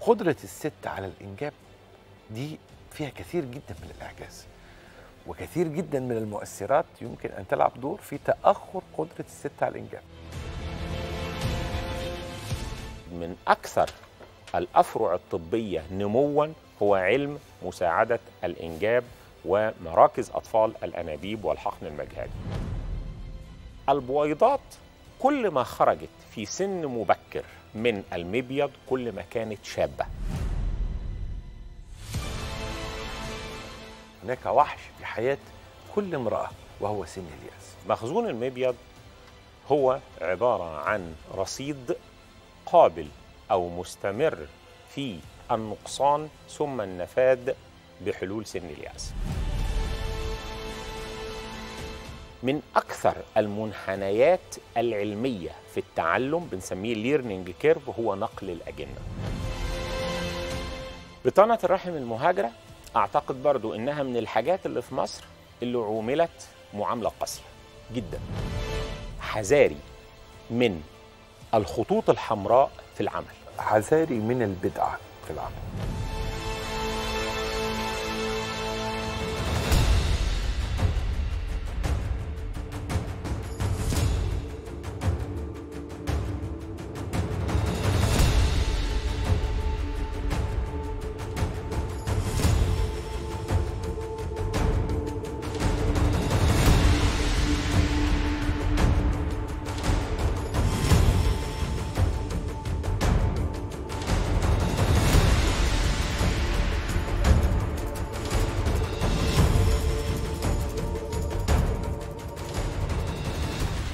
قدرة الست على الإنجاب دي فيها كثير جدا من الإعجاز وكثير جدا من المؤثرات يمكن أن تلعب دور في تأخر قدرة الست على الإنجاب من أكثر الأفرع الطبية نموا هو علم مساعدة الإنجاب ومراكز أطفال الأنابيب والحقن المجهري البويضات كل ما خرجت في سن مبكر من المبيض كل ما كانت شابه هناك وحش في حياه كل امراه وهو سن الياس مخزون المبيض هو عباره عن رصيد قابل او مستمر في النقصان ثم النفاد بحلول سن الياس من أكثر المنحنيات العلمية في التعلم بنسميه ليرنينج كيرف هو نقل الأجنة بطانة الرحم المهاجرة أعتقد برضو إنها من الحاجات اللي في مصر اللي عوملت معاملة قاسية جدا حذاري من الخطوط الحمراء في العمل حذاري من البدعة في العمل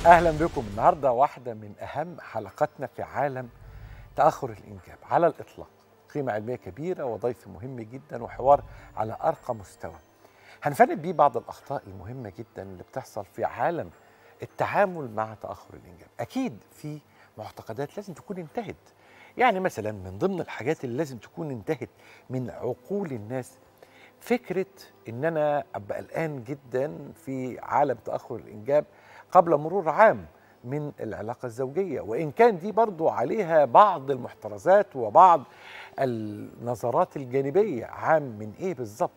اهلا بكم النهارده واحده من اهم حلقاتنا في عالم تاخر الانجاب على الاطلاق قيمه علميه كبيره وضيف مهم جدا وحوار على ارقى مستوى هنفند بيه بعض الاخطاء المهمه جدا اللي بتحصل في عالم التعامل مع تاخر الانجاب اكيد في معتقدات لازم تكون انتهت يعني مثلا من ضمن الحاجات اللي لازم تكون انتهت من عقول الناس فكره ان انا ابقى قلقان جدا في عالم تاخر الانجاب قبل مرور عام من العلاقة الزوجية وإن كان دي برضو عليها بعض المحترزات وبعض النظرات الجانبية عام من إيه بالظبط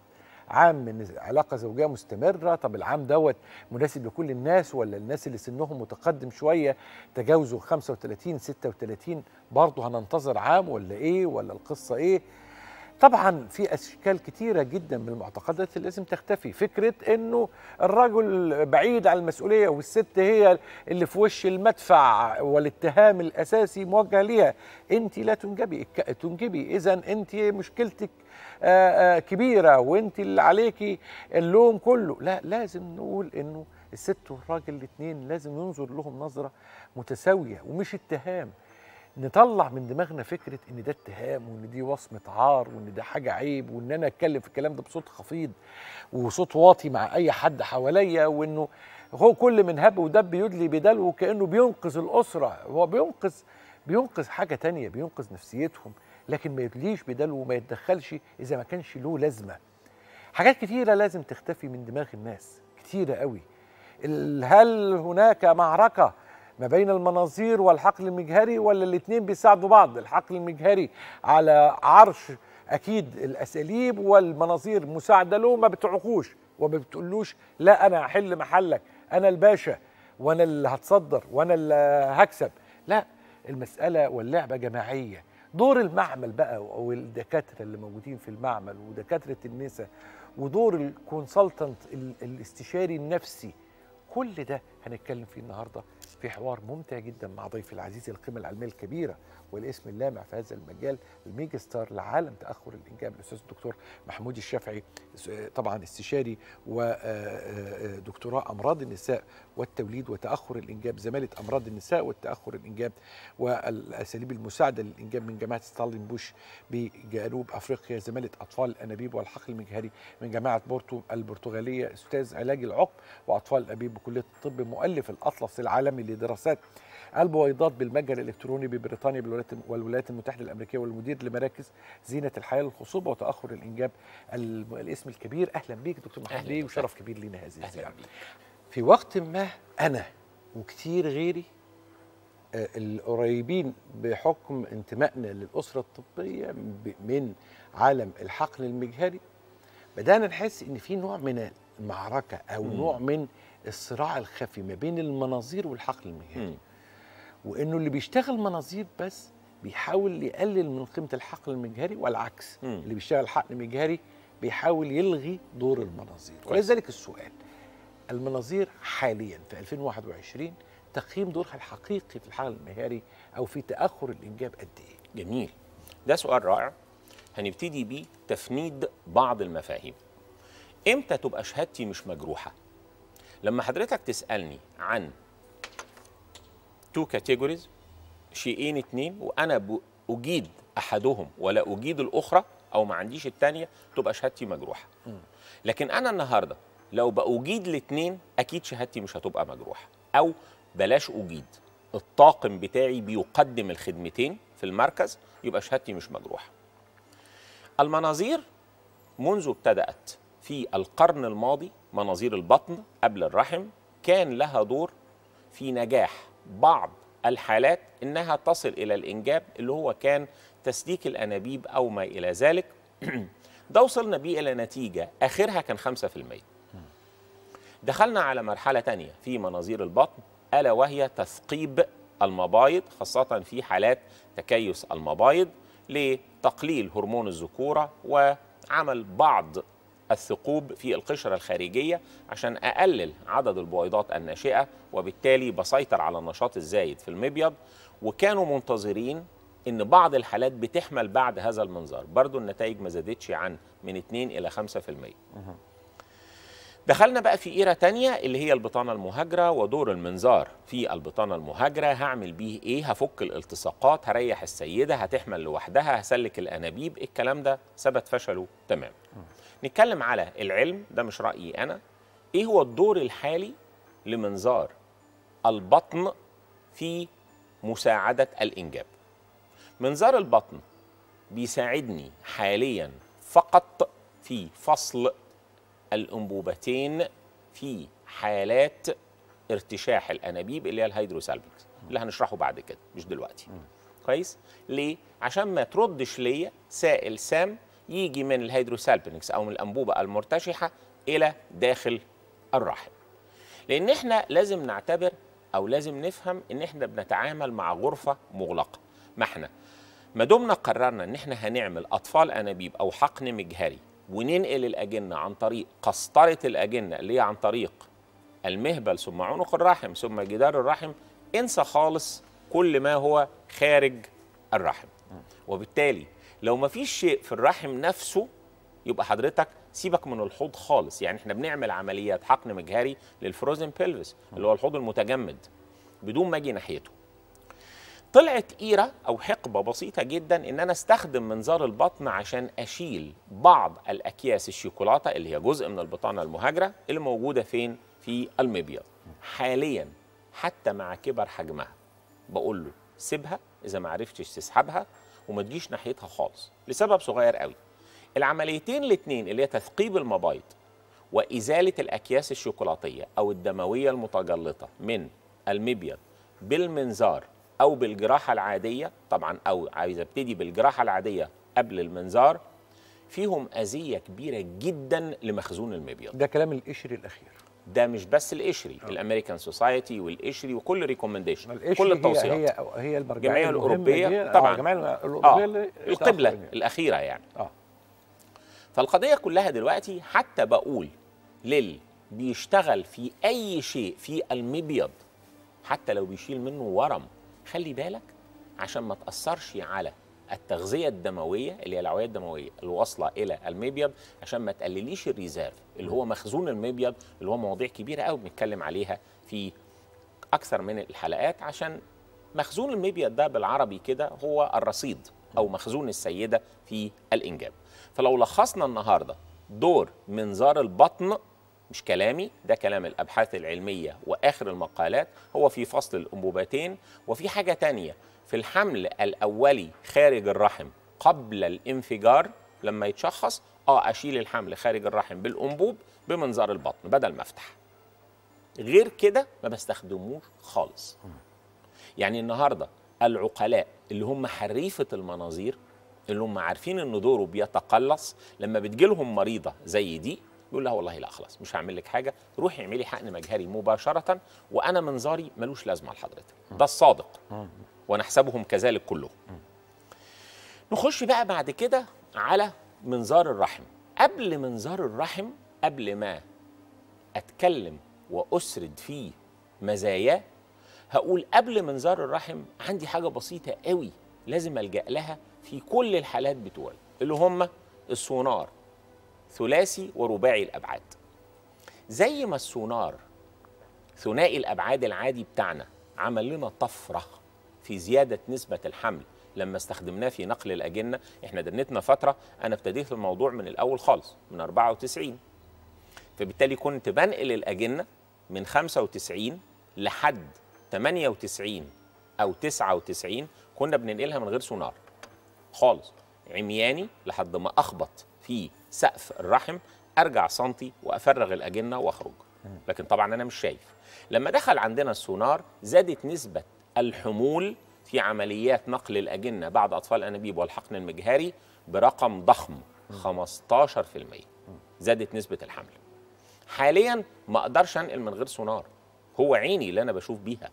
عام من علاقه زوجيه مستمره طب العام دوت مناسب لكل الناس ولا الناس اللي سنهم متقدم شويه تجاوزوا 35 36 برضه هننتظر عام ولا ايه ولا القصه ايه طبعا في اشكال كتيره جدا من المعتقدات اللي لازم تختفي فكره انه الرجل بعيد عن المسؤوليه والست هي اللي في وش المدفع والاتهام الاساسي موجه ليها انت لا تنجبي تنجبي اذا انت مشكلتك آه، آه، كبيره وانت اللي عليكي اللوم كله لا لازم نقول انه الست والراجل الاثنين لازم ينظر لهم نظره متساويه ومش اتهام نطلع من دماغنا فكره ان ده اتهام وان دي وصمه عار وان ده حاجه عيب وان انا اتكلم في الكلام ده بصوت خفيض وصوت واطي مع اي حد حواليا وانه هو كل من هب ودب يدلي بدلو وكانه بينقذ الاسره هو بينقذ بينقذ حاجه تانية بينقذ نفسيتهم لكن ما يدليش بدلو وما يتدخلش اذا ما كانش له لازمه حاجات كتيره لازم تختفي من دماغ الناس كتيره قوي هل هناك معركه ما بين المناظير والحقل المجهري ولا الاثنين بيساعدوا بعض الحقل المجهري على عرش اكيد الاساليب والمناظير مساعده له ما بتعقوش وما بتقولوش لا انا هحل محلك انا الباشا وانا اللي هتصدر وانا اللي هكسب لا المساله واللعبه جماعيه دور المعمل بقى والدكاتره اللي موجودين في المعمل ودكاتره النساء ودور الكونسلتنت الاستشاري النفسي كل ده هنتكلم فيه النهارده في حوار ممتع جدا مع ضيفي العزيز القيمه العلميه الكبيره والاسم اللامع في هذا المجال الميجا ستار لعالم تاخر الانجاب الاستاذ الدكتور محمود الشافعي طبعا استشاري ودكتوراه آه، آه، آه، امراض النساء والتوليد وتاخر الانجاب زماله امراض النساء والتاخر الانجاب والاساليب المساعده للانجاب من جامعه بوش بجنوب افريقيا زماله اطفال الانابيب والحقل المجهري من جامعه بورتو البرتغاليه استاذ علاج العقم واطفال الانابيب بكليه الطب ومؤلف الأطلس العالمي لدراسات البويضات بالمتجر الإلكتروني ببريطانيا والولايات المتحدة الأمريكية والمدير لمراكز زينة الحياة للخصوبة وتأخر الإنجاب الاسم الكبير أهلا بيك دكتور محمد بيه وشرف كبير لنا هذه الزيارة في وقت ما أنا وكثير غيري آه، القريبين بحكم انتمائنا للأسرة الطبية من عالم الحقن المجهري بدأنا نحس إن في نوع من المعركة أو نوع من الصراع الخفي ما بين المناظير والحقل المجهري وانه اللي بيشتغل مناظير بس بيحاول يقلل من قيمه الحقل المجهري والعكس م. اللي بيشتغل حقل مجهري بيحاول يلغي دور المناظير ولذلك السؤال المناظير حاليا في 2021 تقييم دورها الحقيقي في الحقل المهاري او في تاخر الانجاب قد ايه جميل ده سؤال رائع هنبتدي بيه تفنيد بعض المفاهيم امتى تبقى شهادتي مش مجروحه لما حضرتك تسالني عن تو كاتيجوريز شيئين اتنين وانا اجيد احدهم ولا اجيد الاخرى او ما عنديش الثانيه تبقى شهادتي مجروحه لكن انا النهارده لو باجيد الاثنين اكيد شهادتي مش هتبقى مجروحه او بلاش اجيد الطاقم بتاعي بيقدم الخدمتين في المركز يبقى شهادتي مش مجروحه المناظير منذ ابتدات في القرن الماضي مناظير البطن قبل الرحم كان لها دور في نجاح بعض الحالات انها تصل الى الانجاب اللي هو كان تسليك الانابيب او ما الى ذلك ده وصلنا بيه الى نتيجه اخرها كان 5% دخلنا على مرحله تانية في مناظير البطن الا وهي تثقيب المبايض خاصه في حالات تكيس المبايض لتقليل هرمون الذكوره وعمل بعض الثقوب في القشرة الخارجية عشان أقلل عدد البويضات الناشئة وبالتالي بسيطر على النشاط الزايد في المبيض وكانوا منتظرين ان بعض الحالات بتحمل بعد هذا المنظار برضو النتائج ما زادتش عن من 2 الى 5% دخلنا بقى في إيرة تانية اللي هي البطانة المهاجرة ودور المنظار في البطانة المهاجرة هعمل بيه إيه هفك الالتصاقات هريح السيدة هتحمل لوحدها هسلك الأنابيب الكلام ده ثبت فشله تمام نتكلم على العلم ده مش رايي انا ايه هو الدور الحالي لمنظار البطن في مساعده الانجاب منظار البطن بيساعدني حاليا فقط في فصل الانبوبتين في حالات ارتشاح الانابيب اللي هي الهيدروسالبكس اللي هنشرحه بعد كده مش دلوقتي كويس ليه عشان ما تردش ليا سائل سام يجي من الهيدروسالبينكس او من الانبوبه المرتشحه الى داخل الرحم لان احنا لازم نعتبر او لازم نفهم ان احنا بنتعامل مع غرفه مغلقه ما احنا ما دمنا قررنا ان احنا هنعمل اطفال انابيب او حقن مجهري وننقل الاجنه عن طريق قسطره الاجنه اللي هي عن طريق المهبل ثم عنق الرحم ثم جدار الرحم انسى خالص كل ما هو خارج الرحم وبالتالي لو ما فيش شيء في الرحم نفسه يبقى حضرتك سيبك من الحوض خالص يعني احنا بنعمل عمليات حقن مجهري للفروزن بيلفس اللي هو الحوض المتجمد بدون ما اجي ناحيته طلعت ايره او حقبه بسيطه جدا ان انا استخدم منظار البطن عشان اشيل بعض الاكياس الشوكولاته اللي هي جزء من البطانه المهاجره اللي موجوده فين في المبيض حاليا حتى مع كبر حجمها بقول له سيبها اذا ما عرفتش تسحبها وما تجيش ناحيتها خالص لسبب صغير قوي العمليتين الاثنين اللي هي تثقيب المبايض وإزالة الأكياس الشوكولاتية أو الدموية المتجلطة من المبيض بالمنظار أو بالجراحة العادية طبعا أو عايز ابتدي بالجراحة العادية قبل المنظار فيهم أذية كبيرة جدا لمخزون المبيض ده كلام القشر الأخير ده مش بس القشري آه. الامريكان سوسايتي والقشري وكل ريكومنديشن كل التوصيات هي هي, هي الجمعيه الاوروبيه آه، طبعا الجمعيه الاوروبيه آه، القبله الاخيره يعني آه. فالقضيه كلها دلوقتي حتى بقول لل بيشتغل في اي شيء في المبيض حتى لو بيشيل منه ورم خلي بالك عشان ما تاثرش على التغذيه الدمويه اللي هي الاوعيه الدمويه الواصله الى المبيض عشان ما تقلليش الريزيرف اللي هو مخزون المبيض اللي هو مواضيع كبيره قوي بنتكلم عليها في اكثر من الحلقات عشان مخزون المبيض ده بالعربي كده هو الرصيد او مخزون السيده في الانجاب فلو لخصنا النهارده دور منظار البطن مش كلامي ده كلام الأبحاث العلمية وآخر المقالات هو في فصل الأنبوبتين وفي حاجة تانية في الحمل الأولي خارج الرحم قبل الانفجار لما يتشخص اه اشيل الحمل خارج الرحم بالانبوب بمنظار البطن بدل ما افتح غير كده ما بستخدموش خالص يعني النهارده العقلاء اللي هم حريفه المناظير اللي هم عارفين ان دوره بيتقلص لما بتجيلهم مريضه زي دي يقول لها والله لا خلاص مش هعمل لك حاجه روحي اعملي حقن مجهري مباشره وانا منظاري ملوش لازمه لحضرتك ده الصادق ونحسبهم كذلك كلهم نخش بقى بعد كده على منظار الرحم قبل منظار الرحم قبل ما اتكلم واسرد فيه مزاياه هقول قبل منظار الرحم عندي حاجه بسيطه قوي لازم الجا لها في كل الحالات بتوعي اللي هم السونار ثلاثي ورباعي الابعاد زي ما السونار ثنائي الابعاد العادي بتاعنا عمل لنا طفره في زياده نسبه الحمل لما استخدمناه في نقل الاجنه احنا دنتنا فتره انا ابتديت الموضوع من الاول خالص من 94 فبالتالي كنت بنقل الاجنه من 95 لحد 98 او 99 كنا بننقلها من غير سونار خالص عمياني لحد ما اخبط في سقف الرحم ارجع سنتي وافرغ الاجنه واخرج لكن طبعا انا مش شايف لما دخل عندنا السونار زادت نسبه الحمول في عمليات نقل الاجنه بعد اطفال الانابيب والحقن المجهري برقم ضخم 15% زادت نسبه الحمل حاليا ما اقدرش انقل من غير سونار هو عيني اللي انا بشوف بيها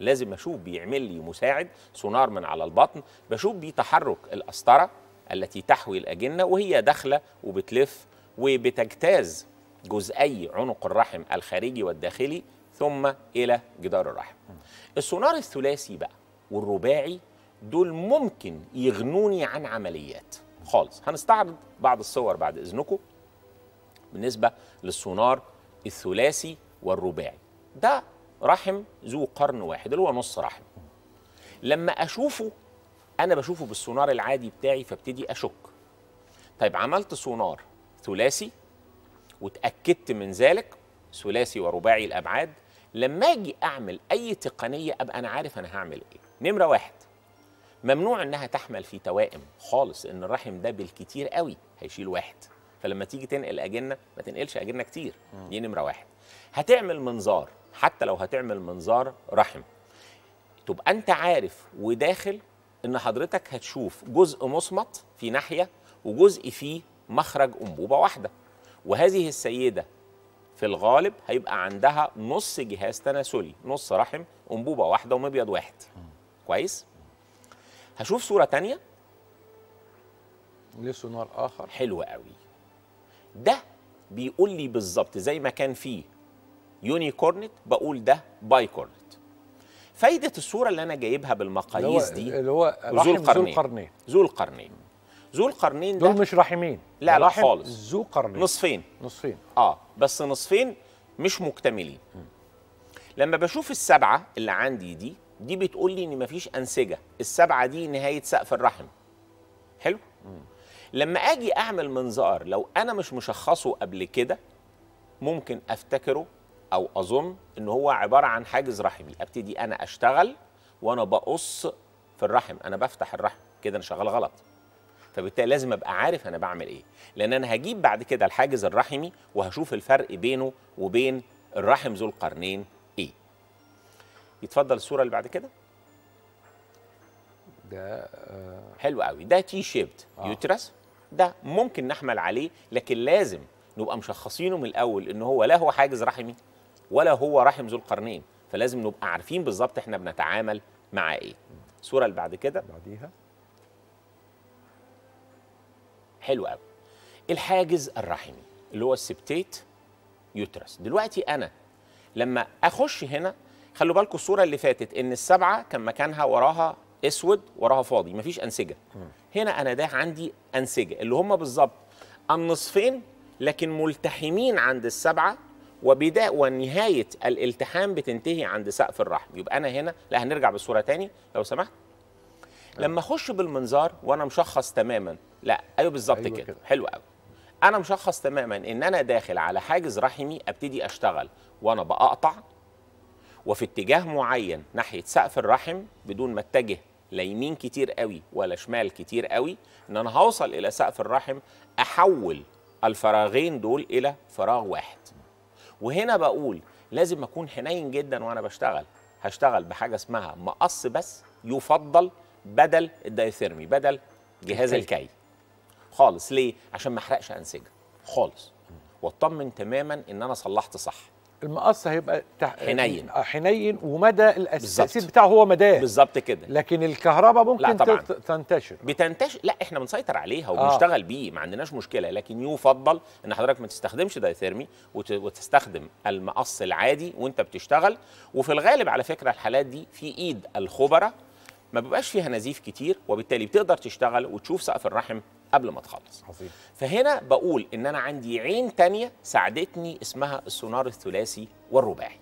لازم اشوف بيعمل لي مساعد سونار من على البطن بشوف بيه تحرك القسطره التي تحوي الأجنة وهي داخلة وبتلف وبتجتاز جزئي عنق الرحم الخارجي والداخلي ثم إلى جدار الرحم السونار الثلاثي بقى والرباعي دول ممكن يغنوني عن عمليات خالص هنستعرض بعض الصور بعد إذنكم بالنسبة للسونار الثلاثي والرباعي ده رحم ذو قرن واحد اللي هو نص رحم لما أشوفه انا بشوفه بالسونار العادي بتاعي فابتدي اشك طيب عملت سونار ثلاثي وتاكدت من ذلك ثلاثي ورباعي الابعاد لما اجي اعمل اي تقنيه ابقى انا عارف انا هعمل ايه نمره واحد ممنوع انها تحمل في توائم خالص ان الرحم ده بالكتير قوي هيشيل واحد فلما تيجي تنقل اجنه ما تنقلش اجنه كتير دي نمره واحد هتعمل منظار حتى لو هتعمل منظار رحم تبقى انت عارف وداخل ان حضرتك هتشوف جزء مصمت في ناحيه وجزء فيه مخرج انبوبه واحده وهذه السيده في الغالب هيبقى عندها نص جهاز تناسلي نص رحم انبوبه واحده ومبيض واحد كويس هشوف صوره تانية ليه سونار اخر حلو قوي ده بيقول لي بالظبط زي ما كان فيه يونيكورنت بقول ده بايكورنت فايده الصوره اللي انا جايبها بالمقاييس دي اللي هو ذو القرنين ذو القرنين ذو القرنين ده دول مش رحمين لا لا خالص ذو قرنين نصفين نصفين اه بس نصفين مش مكتملين م. لما بشوف السبعه اللي عندي دي دي بتقول لي ان مفيش انسجه السبعه دي نهايه سقف الرحم حلو م. لما اجي اعمل منظار لو انا مش مشخصه قبل كده ممكن افتكره او اظن ان هو عباره عن حاجز رحمي ابتدي انا اشتغل وانا بقص في الرحم انا بفتح الرحم كده انا شغال غلط فبالتالي لازم ابقى عارف انا بعمل ايه لان انا هجيب بعد كده الحاجز الرحمي وهشوف الفرق بينه وبين الرحم ذو القرنين ايه يتفضل الصوره اللي بعد كده ده آه حلو قوي ده تي شيبت آه. يوترس ده ممكن نحمل عليه لكن لازم نبقى مشخصينه من الاول ان هو لا هو حاجز رحمي ولا هو رحم ذو القرنين فلازم نبقى عارفين بالظبط احنا بنتعامل مع ايه الصوره اللي بعد كده بعديها حلو قوي الحاجز الرحمي اللي هو السبتيت يوترس دلوقتي انا لما اخش هنا خلوا بالكم الصوره اللي فاتت ان السبعه كان مكانها وراها اسود وراها فاضي مفيش انسجه هنا انا ده عندي انسجه اللي هم بالظبط النصفين لكن ملتحمين عند السبعه وبداية ونهاية الالتحام بتنتهي عند سقف الرحم يبقى أنا هنا لا هنرجع بالصورة تاني لو سمحت نعم. لما أخش بالمنظار وأنا مشخص تماما لا أيوه بالظبط أيوة كده. كده حلو قوي أنا مشخص تماما إن أنا داخل على حاجز رحمي أبتدي أشتغل وأنا بقطع وفي اتجاه معين ناحية سقف الرحم بدون ما اتجه لا يمين كتير قوي ولا شمال كتير قوي ان انا هوصل الى سقف الرحم احول الفراغين دول الى فراغ واحد وهنا بقول لازم اكون حنين جدا وانا بشتغل هشتغل بحاجه اسمها مقص بس يفضل بدل الدايثيرمي بدل جهاز الكي خالص ليه عشان ما احرقش انسجه خالص واطمن تماما ان انا صلحت صح المقص هيبقى تح... حنين آه، حنين ومدى التاثير بتاعه هو مداه بالظبط كده لكن الكهرباء ممكن لا طبعًا. تنتشر بتنتشر لا احنا بنسيطر عليها آه. وبنشتغل آه. بيه ما عندناش مشكله لكن يفضل ان حضرتك ما تستخدمش دايثيرمي وت... وتستخدم المقص العادي وانت بتشتغل وفي الغالب على فكره الحالات دي في ايد الخبراء ما بيبقاش فيها نزيف كتير وبالتالي بتقدر تشتغل وتشوف سقف الرحم قبل ما تخلص عظيم فهنا بقول ان انا عندي عين تانية ساعدتني اسمها السونار الثلاثي والرباعي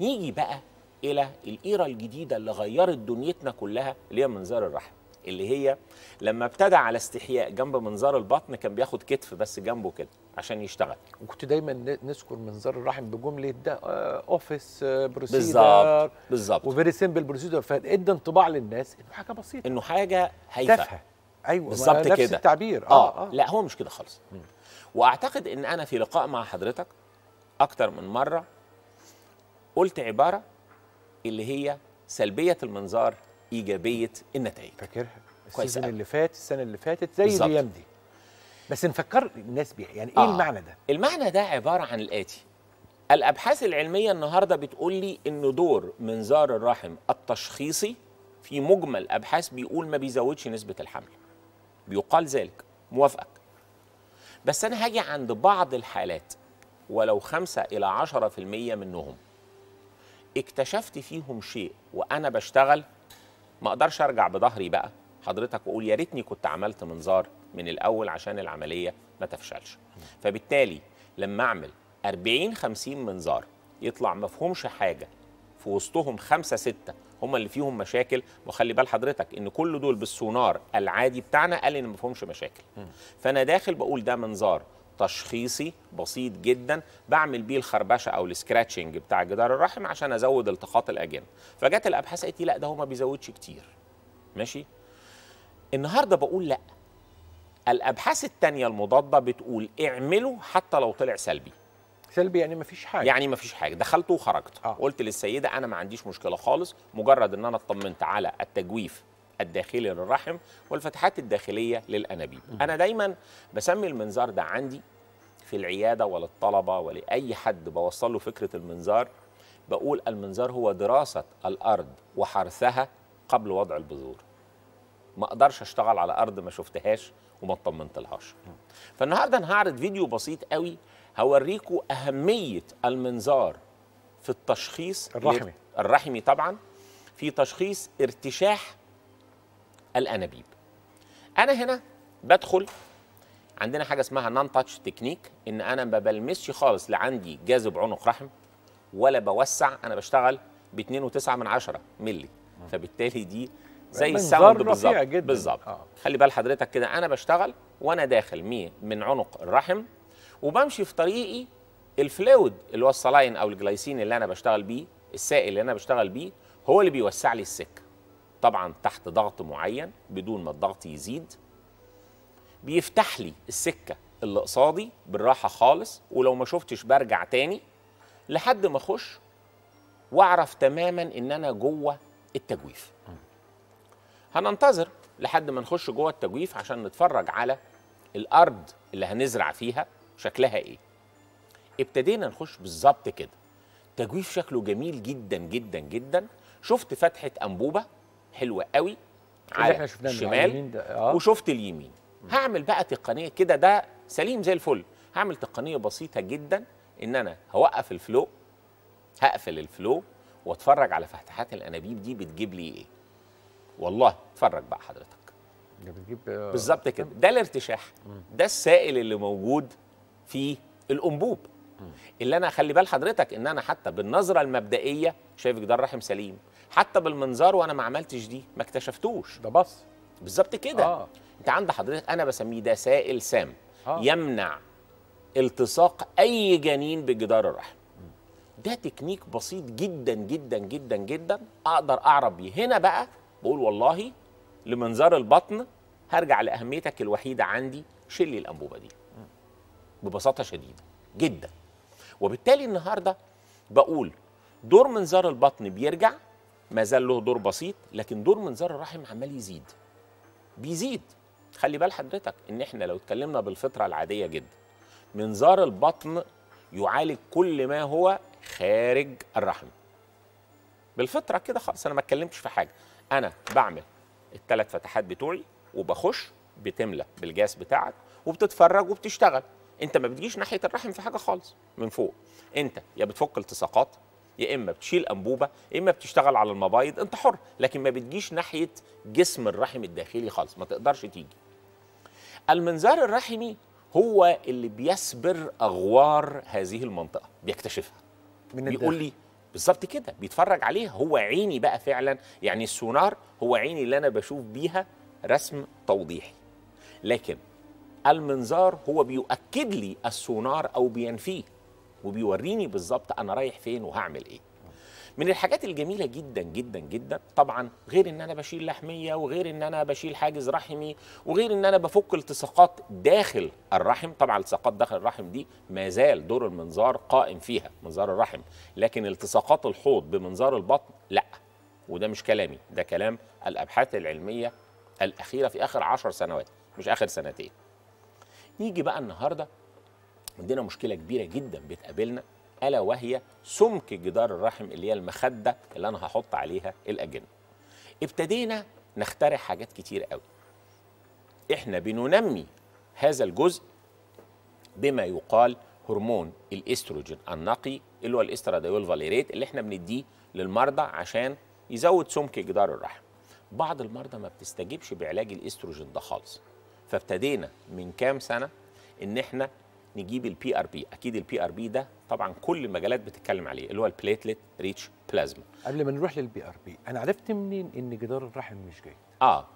نيجي بقى الى الايرا الجديده اللي غيرت دنيتنا كلها اللي هي منظار الرحم اللي هي لما ابتدى على استحياء جنب منظار البطن كان بياخد كتف بس جنبه كده عشان يشتغل وكنت دايما نذكر منظار الرحم بجمله ده اوفيس آه، بروسيدر آه، بالظبط بالظبط وفيري سيمبل بروسيدر فادى انطباع للناس انه حاجه بسيطه انه حاجه هايفه تافهه ايوه بالظبط كده نفس التعبير آه،, آه, اه لا هو مش كده خالص واعتقد ان انا في لقاء مع حضرتك اكتر من مره قلت عباره اللي هي سلبيه المنظار ايجابيه النتائج فاكرها السنه اللي فات السنه اللي فاتت زي الايام دي بس نفكر الناس بيها يعني ايه آه. المعنى ده المعنى ده عباره عن الاتي الابحاث العلميه النهارده بتقول لي ان دور منظار الرحم التشخيصي في مجمل ابحاث بيقول ما بيزودش نسبه الحمل بيقال ذلك موافقك بس أنا هاجي عند بعض الحالات ولو خمسة إلى عشرة في المية منهم اكتشفت فيهم شيء وأنا بشتغل ما أقدرش أرجع بظهري بقى حضرتك وأقول يا ريتني كنت عملت منظار من الأول عشان العملية ما تفشلش فبالتالي لما أعمل 40 50 منظار يطلع مفهومش حاجة في وسطهم خمسة ستة هم اللي فيهم مشاكل وخلي بال حضرتك ان كل دول بالسونار العادي بتاعنا قال ان ما فيهمش مشاكل فانا داخل بقول ده منظار تشخيصي بسيط جدا بعمل بيه الخربشه او السكراتشنج بتاع جدار الرحم عشان ازود التقاط الاجن فجت الابحاث قالت لا ده هو ما بيزودش كتير ماشي النهارده بقول لا الابحاث الثانيه المضاده بتقول اعمله حتى لو طلع سلبي سلبي يعني ما فيش حاجه يعني ما فيش حاجه دخلت وخرجت آه. قلت للسيده انا ما عنديش مشكله خالص مجرد ان انا اطمنت على التجويف الداخلي للرحم والفتحات الداخليه للانابيب انا دايما بسمي المنظار ده عندي في العياده وللطلبه ولاي حد بوصل له فكره المنظار بقول المنظار هو دراسه الارض وحرثها قبل وضع البذور ما اقدرش اشتغل على ارض ما شفتهاش وما اطمنتلهاش فالنهارده انا هعرض فيديو بسيط قوي هوريكم أهمية المنظار في التشخيص الرحمي الرحمي طبعا في تشخيص ارتشاح الأنابيب أنا هنا بدخل عندنا حاجة اسمها نون تاتش تكنيك إن أنا ما بلمسش خالص لا عندي جاذب عنق رحم ولا بوسع أنا بشتغل ب 2.9 من 10 ملي فبالتالي دي زي الساوند بالظبط بالظبط آه. خلي بال حضرتك كده انا بشتغل وانا داخل مية من عنق الرحم وبمشي في طريقي الفلويد اللي هو الصلاين او الجلايسين اللي انا بشتغل بيه السائل اللي انا بشتغل بيه هو اللي بيوسع لي السكه طبعا تحت ضغط معين بدون ما الضغط يزيد بيفتح لي السكه اللي قصادي بالراحه خالص ولو ما شفتش برجع تاني لحد ما اخش واعرف تماما ان انا جوه التجويف هننتظر لحد ما نخش جوه التجويف عشان نتفرج على الارض اللي هنزرع فيها شكلها ايه ابتدينا نخش بالظبط كده تجويف شكله جميل جدا جدا جدا شفت فتحه انبوبه حلوه قوي على احنا شفناه الشمال آه. وشفت اليمين هعمل بقى تقنيه كده ده سليم زي الفل هعمل تقنيه بسيطه جدا ان انا هوقف الفلو هقفل الفلو واتفرج على فتحات الانابيب دي بتجيب لي ايه والله اتفرج بقى حضرتك بتجيب آه، بالظبط كده ده الارتشاح ده السائل اللي موجود في الانبوب اللي انا خلي بال حضرتك ان انا حتى بالنظره المبدئيه شايف جدار رحم سليم حتى بالمنظار وانا ما عملتش دي ما اكتشفتوش ده بص بالظبط كده آه. انت عند حضرتك انا بسميه ده سائل سام آه. يمنع التصاق اي جنين بجدار الرحم ده تكنيك بسيط جدا جدا جدا جدا اقدر اعرف بيه هنا بقى بقول والله لمنظار البطن هرجع لاهميتك الوحيده عندي شيل لي الانبوبه دي ببساطه شديده جدا وبالتالي النهارده بقول دور منظار البطن بيرجع ما زال له دور بسيط لكن دور منظار الرحم عمال يزيد بيزيد خلي بال حضرتك ان احنا لو اتكلمنا بالفطره العاديه جدا منظار البطن يعالج كل ما هو خارج الرحم بالفطره كده خالص انا ما اتكلمتش في حاجه انا بعمل الثلاث فتحات بتوعي وبخش بتملى بالجاس بتاعك وبتتفرج وبتشتغل انت ما بتجيش ناحيه الرحم في حاجه خالص من فوق انت يا بتفك التصاقات يا اما بتشيل انبوبه يا اما بتشتغل على المبايض انت حر لكن ما بتجيش ناحيه جسم الرحم الداخلي خالص ما تقدرش تيجي المنظار الرحمي هو اللي بيسبر اغوار هذه المنطقه بيكتشفها من بيقول لي بالظبط كده بيتفرج عليها هو عيني بقى فعلا يعني السونار هو عيني اللي انا بشوف بيها رسم توضيحي لكن المنظار هو بيؤكد لي السونار او بينفيه وبيوريني بالظبط انا رايح فين وهعمل ايه من الحاجات الجميلة جدا جدا جدا طبعا غير ان انا بشيل لحمية وغير ان انا بشيل حاجز رحمي وغير ان انا بفك التصاقات داخل الرحم طبعا التصاقات داخل الرحم دي ما زال دور المنظار قائم فيها منظار الرحم لكن التصاقات الحوض بمنظار البطن لا وده مش كلامي ده كلام الابحاث العلمية الاخيرة في اخر عشر سنوات مش اخر سنتين نيجي بقى النهارده عندنا مشكله كبيره جدا بتقابلنا الا وهي سمك جدار الرحم اللي هي المخده اللي انا هحط عليها الاجنه ابتدينا نخترع حاجات كتير قوي احنا بننمي هذا الجزء بما يقال هرمون الاستروجين النقي اللي هو الاسترادايول فاليريت اللي احنا بنديه للمرضى عشان يزود سمك جدار الرحم بعض المرضى ما بتستجبش بعلاج الاستروجين ده خالص فابتدينا من كام سنه ان احنا نجيب البي ار بي اكيد البي ار بي ده طبعا كل المجالات بتتكلم عليه اللي هو البليتلت ريتش بلازما قبل ما نروح للبي ار بي انا عرفت منين ان جدار الرحم مش جيد اه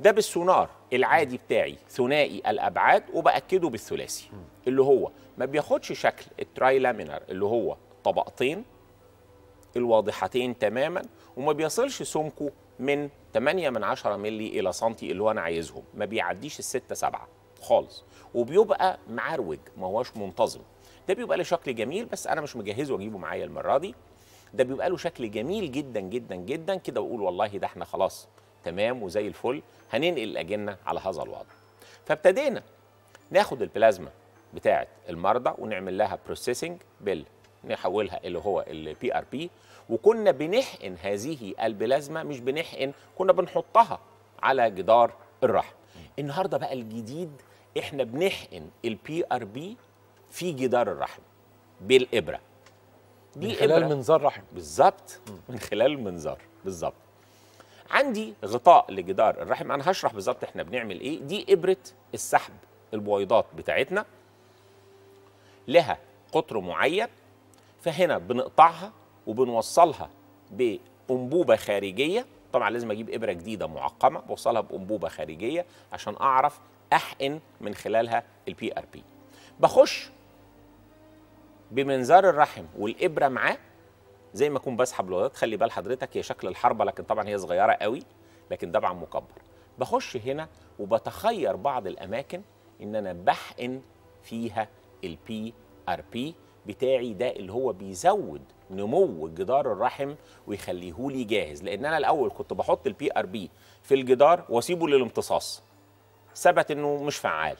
ده بالسونار العادي بتاعي ثنائي الابعاد وباكده بالثلاثي اللي هو ما بياخدش شكل الترايلامينر اللي هو طبقتين الواضحتين تماما وما بيصلش سمكه من 8 من 10 مللي الى سنتي اللي هو انا عايزهم ما بيعديش ال 6 7 خالص وبيبقى معروج ما هوش منتظم ده بيبقى له شكل جميل بس انا مش مجهزه واجيبه معايا المره دي ده بيبقى له شكل جميل جدا جدا جدا كده واقول والله ده احنا خلاص تمام وزي الفل هننقل الاجنه على هذا الوضع فابتدينا ناخد البلازما بتاعه المرضى ونعمل لها بروسيسنج بال نحولها اللي هو البي ار بي وكنا بنحقن هذه البلازما مش بنحقن كنا بنحطها على جدار الرحم النهارده بقى الجديد احنا بنحقن البي ار بي في جدار الرحم بالابره دي من خلال منظار رحم بالظبط من خلال المنظار بالظبط عندي غطاء لجدار الرحم انا هشرح بالظبط احنا بنعمل ايه دي ابره السحب البويضات بتاعتنا لها قطر معين فهنا بنقطعها وبنوصلها بانبوبه خارجيه طبعا لازم اجيب ابره جديده معقمه بوصلها بانبوبه خارجيه عشان اعرف احقن من خلالها البي ار بي بخش بمنظار الرحم والابره معاه زي ما اكون بسحب لغايات خلي بال حضرتك هي شكل الحربه لكن طبعا هي صغيره قوي لكن طبعا مكبر بخش هنا وبتخير بعض الاماكن ان انا بحقن فيها البي ار بي بتاعي ده اللي هو بيزود نمو جدار الرحم ويخليه لي جاهز لان انا الاول كنت بحط البي ار بي في الجدار واسيبه للامتصاص ثبت انه مش فعال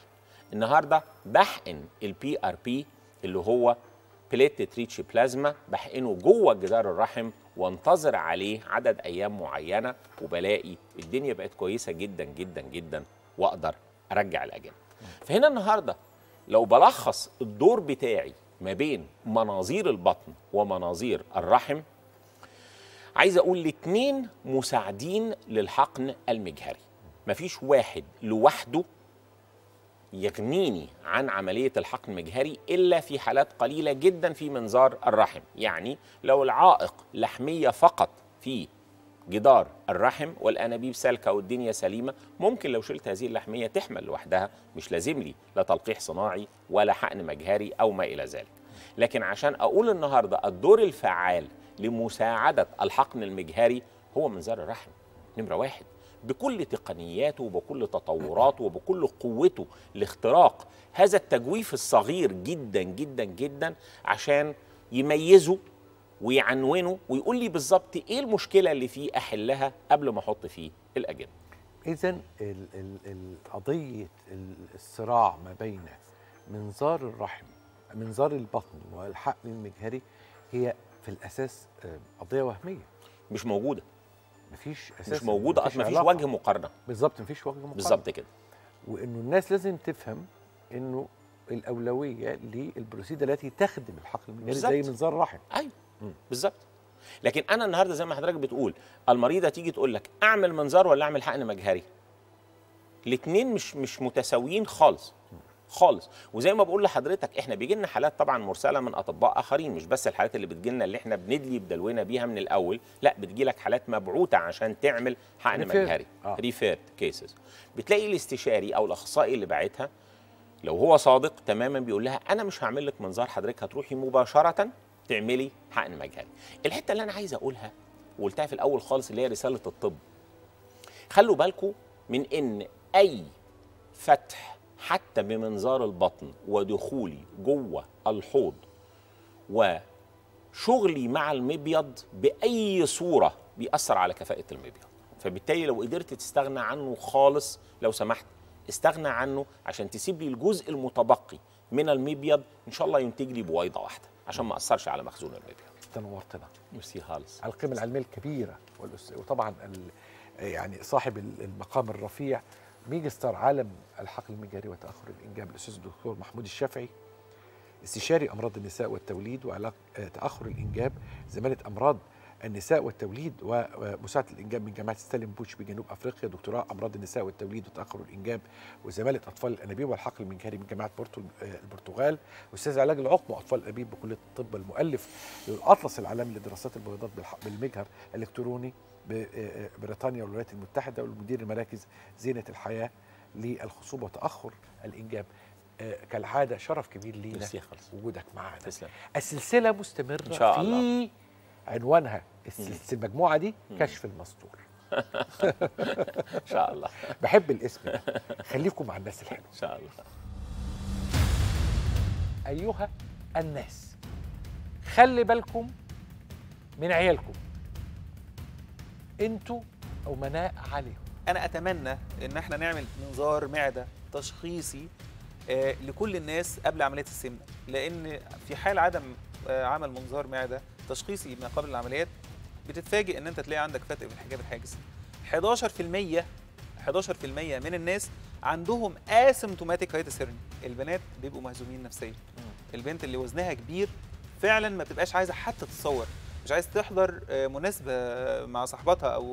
النهارده بحقن البي ار بي اللي هو بليت تريتش بلازما بحقنه جوه جدار الرحم وانتظر عليه عدد ايام معينه وبلاقي الدنيا بقت كويسه جدا جدا جدا واقدر ارجع الاجانب فهنا النهارده لو بلخص الدور بتاعي ما بين مناظير البطن ومناظير الرحم عايز اقول الاثنين مساعدين للحقن المجهري مفيش واحد لوحده يغنيني عن عملية الحقن المجهري إلا في حالات قليلة جدا في منظار الرحم يعني لو العائق لحمية فقط في جدار الرحم والانابيب سالكه والدنيا سليمه ممكن لو شلت هذه اللحميه تحمل لوحدها مش لازم لي لا تلقيح صناعي ولا حقن مجهري او ما الى ذلك لكن عشان اقول النهارده الدور الفعال لمساعده الحقن المجهري هو منظار الرحم نمره واحد بكل تقنياته وبكل تطوراته وبكل قوته لاختراق هذا التجويف الصغير جدا جدا جدا عشان يميزه ويعنونه ويقول لي بالظبط ايه المشكله اللي فيه احلها قبل ما احط فيه الاجنده. اذا قضيه الصراع ما بين منظار الرحم منظار البطن والحقل المجهري هي في الاساس آه، قضيه وهميه. مش موجوده. مفيش اساس مش موجوده اصلا مفيش, مفيش وجه مقارنه. بالظبط مفيش وجه مقارنه. بالظبط كده. وانه الناس لازم تفهم انه الاولويه للبروسيدا التي تخدم الحقل المجهري زي منظار الرحم. ايوه. بالظبط لكن انا النهارده زي ما حضرتك بتقول المريضه تيجي تقول لك اعمل منظار ولا اعمل حقن مجهري الاثنين مش مش متساويين خالص خالص وزي ما بقول لحضرتك احنا بيجي لنا حالات طبعا مرسله من اطباء اخرين مش بس الحالات اللي بتجي لنا اللي احنا بندلي بدلونا بيها من الاول لا بتجي لك حالات مبعوثه عشان تعمل حقن مجهري آه. ريفيرد كيسز بتلاقي الاستشاري او الاخصائي اللي باعتها لو هو صادق تماما بيقول لها انا مش هعمل لك منظار حضرتك هتروحي مباشره تعملي حقن مجهري الحته اللي انا عايز اقولها وقلتها في الاول خالص اللي هي رساله الطب خلوا بالكم من ان اي فتح حتى بمنظار البطن ودخولي جوه الحوض وشغلي مع المبيض باي صوره بيأثر على كفاءه المبيض فبالتالي لو قدرت تستغنى عنه خالص لو سمحت استغنى عنه عشان تسيب لي الجزء المتبقي من المبيض ان شاء الله ينتج لي بويضه واحده عشان ما اثرش على مخزون الميديا تنورتنا ميرسي خالص على القيمه العلميه الكبيره وطبعا يعني صاحب المقام الرفيع ميجستر عالم الحقل المجاري وتاخر الانجاب الاستاذ الدكتور محمود الشافعي استشاري امراض النساء والتوليد وعلاقه آه، تاخر الانجاب زماله امراض النساء والتوليد ومساعده الانجاب من جامعه ستالين بوتش بجنوب افريقيا دكتوراه امراض النساء والتوليد وتاخر الانجاب وزماله اطفال الانابيب والحقل من جامعه بورتو آه، البرتغال استاذ علاج العقم واطفال الانابيب بكليه الطب المؤلف للاطلس العالمي لدراسات البويضات بالمجهر الالكتروني آه، آه، بريطانيا والولايات المتحده والمدير المراكز زينه الحياه للخصوبه وتاخر الانجاب كالعاده شرف كبير لينا وجودك معنا السلسله مستمره إن شاء الله. في عنوانها المجموعه دي كشف المستور ان شاء الله بحب الاسم ده خليكم مع الناس الحلوه ان شاء الله ايها الناس خلي بالكم من عيالكم انتوا امناء عليهم انا اتمنى ان احنا نعمل منظار معده تشخيصي آه، لكل الناس قبل عمليه السمنه لان في حال عدم آه، عمل منظار معده تشخيصي ما قبل العمليات بتتفاجئ ان انت تلاقي عندك فتق في الحجاب الحاجز 11% 11% من الناس عندهم هايتس هيرني البنات بيبقوا مهزومين نفسيا البنت اللي وزنها كبير فعلا ما بتبقاش عايزه حتى تتصور مش عايز تحضر آه، مناسبه آه، مع صاحبتها او